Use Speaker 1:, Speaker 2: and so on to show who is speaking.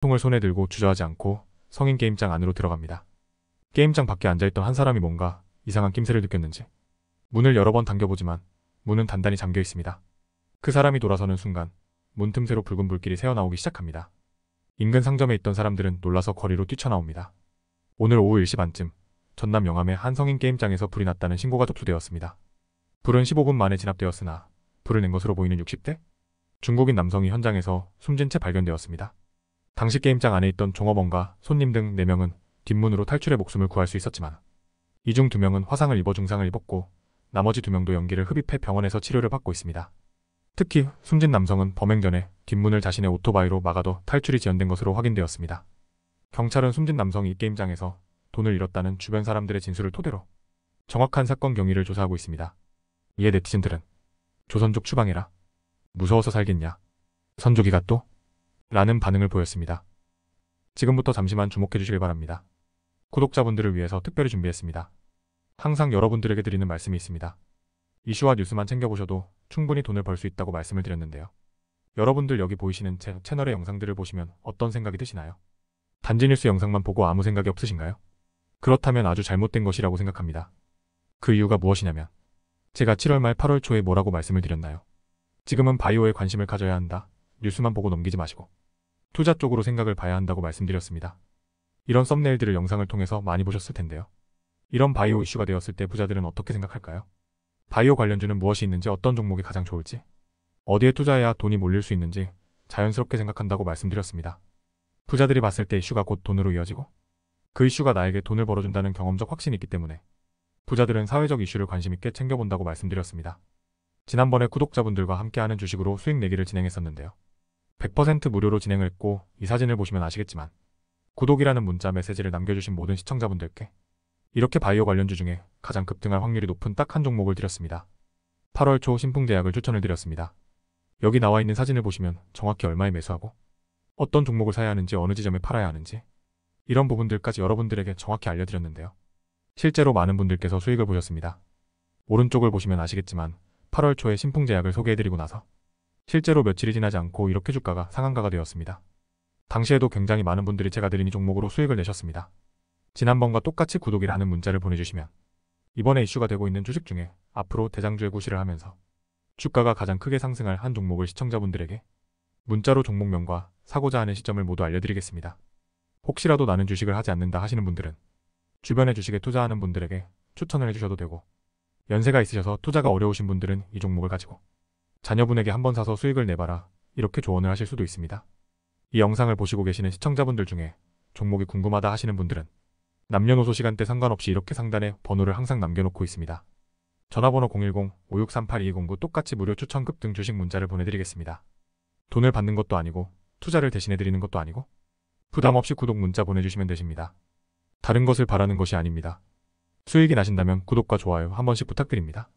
Speaker 1: 통을 손에 들고 주저하지 않고 성인 게임장 안으로 들어갑니다. 게임장 밖에 앉아있던 한 사람이 뭔가 이상한 낌새를 느꼈는지 문을 여러 번 당겨보지만 문은 단단히 잠겨 있습니다. 그 사람이 돌아서는 순간 문 틈새로 붉은 불길이 새어나오기 시작합니다. 인근 상점에 있던 사람들은 놀라서 거리로 뛰쳐나옵니다. 오늘 오후 1시 반쯤 전남 영암의 한 성인 게임장에서 불이 났다는 신고가 접수되었습니다. 불은 15분 만에 진압되었으나 불을 낸 것으로 보이는 60대? 중국인 남성이 현장에서 숨진 채 발견되었습니다. 당시 게임장 안에 있던 종업원과 손님 등 4명은 뒷문으로 탈출의 목숨을 구할 수 있었지만 이 중 2명은 화상을 입어 중상을 입었고 나머지 2명도 연기를 흡입해 병원에서 치료를 받고 있습니다. 특히 숨진 남성은 범행 전에 뒷문을 자신의 오토바이로 막아도 탈출이 지연된 것으로 확인되었습니다. 경찰은 숨진 남성이 게임장에서 돈을 잃었다는 주변 사람들의 진술을 토대로 정확한 사건 경위를 조사하고 있습니다. 이에 네티즌들은 조선족 추방해라. 무서워서 살겠냐. 선조기가 또 라는 반응을 보였습니다. 지금부터 잠시만 주목해 주시길 바랍니다. 구독자분들을 위해서 특별히 준비했습니다. 항상 여러분들에게 드리는 말씀이 있습니다. 이슈와 뉴스만 챙겨보셔도 충분히 돈을 벌 수 있다고 말씀을 드렸는데요. 여러분들 여기 보이시는 제 채널의 영상들을 보시면 어떤 생각이 드시나요? 단지 뉴스 영상만 보고 아무 생각이 없으신가요? 그렇다면 아주 잘못된 것이라고 생각합니다. 그 이유가 무엇이냐면 제가 7월 말 8월 초에 뭐라고 말씀을 드렸나요? 지금은 바이오에 관심을 가져야 한다. 뉴스만 보고 넘기지 마시고 투자 쪽으로 생각을 봐야 한다고 말씀드렸습니다. 이런 썸네일들을 영상을 통해서 많이 보셨을 텐데요. 이런 바이오 이슈가 되었을 때 부자들은 어떻게 생각할까요? 바이오 관련주는 무엇이 있는지 어떤 종목이 가장 좋을지 어디에 투자해야 돈이 몰릴 수 있는지 자연스럽게 생각한다고 말씀드렸습니다. 부자들이 봤을 때 이슈가 곧 돈으로 이어지고 그 이슈가 나에게 돈을 벌어준다는 경험적 확신이 있기 때문에 부자들은 사회적 이슈를 관심있게 챙겨본다고 말씀드렸습니다. 지난번에 구독자분들과 함께하는 주식으로 수익 내기를 진행했었는데요. 100% 무료로 진행했고 이 사진을 보시면 아시겠지만 구독이라는 문자 메시지를 남겨주신 모든 시청자분들께 이렇게 바이오 관련주 중에 가장 급등할 확률이 높은 딱 한 종목을 드렸습니다. 8월 초 신풍제약을 추천을 드렸습니다. 여기 나와 있는 사진을 보시면 정확히 얼마에 매수하고 어떤 종목을 사야 하는지 어느 지점에 팔아야 하는지 이런 부분들까지 여러분들에게 정확히 알려드렸는데요. 실제로 많은 분들께서 수익을 보셨습니다. 오른쪽을 보시면 아시겠지만 8월 초에 신풍제약을 소개해드리고 나서 실제로 며칠이 지나지 않고 이렇게 주가가 상한가가 되었습니다. 당시에도 굉장히 많은 분들이 제가 드린 이 종목으로 수익을 내셨습니다. 지난번과 똑같이 구독이라는 문자를 보내주시면 이번에 이슈가 되고 있는 주식 중에 앞으로 대장주의 구실을 하면서 주가가 가장 크게 상승할 한 종목을 시청자분들에게 문자로 종목명과 사고자 하는 시점을 모두 알려드리겠습니다. 혹시라도 나는 주식을 하지 않는다 하시는 분들은 주변의 주식에 투자하는 분들에게 추천을 해주셔도 되고 연세가 있으셔서 투자가 어려우신 분들은 이 종목을 가지고 자녀분에게 한번 사서 수익을 내봐라 이렇게 조언을 하실 수도 있습니다. 이 영상을 보시고 계시는 시청자분들 중에 종목이 궁금하다 하시는 분들은 남녀노소 시간대 상관없이 이렇게 상단에 번호를 항상 남겨놓고 있습니다. 전화번호 0 1 0 5 6 3 8 2 0 9 똑같이 무료 추천급 등 주식 문자를 보내드리겠습니다. 돈을 받는 것도 아니고 투자를 대신해드리는 것도 아니고 부담 없이 구독 문자 보내주시면 되십니다. 다른 것을 바라는 것이 아닙니다. 수익이 나신다면 구독과 좋아요 한 번씩 부탁드립니다.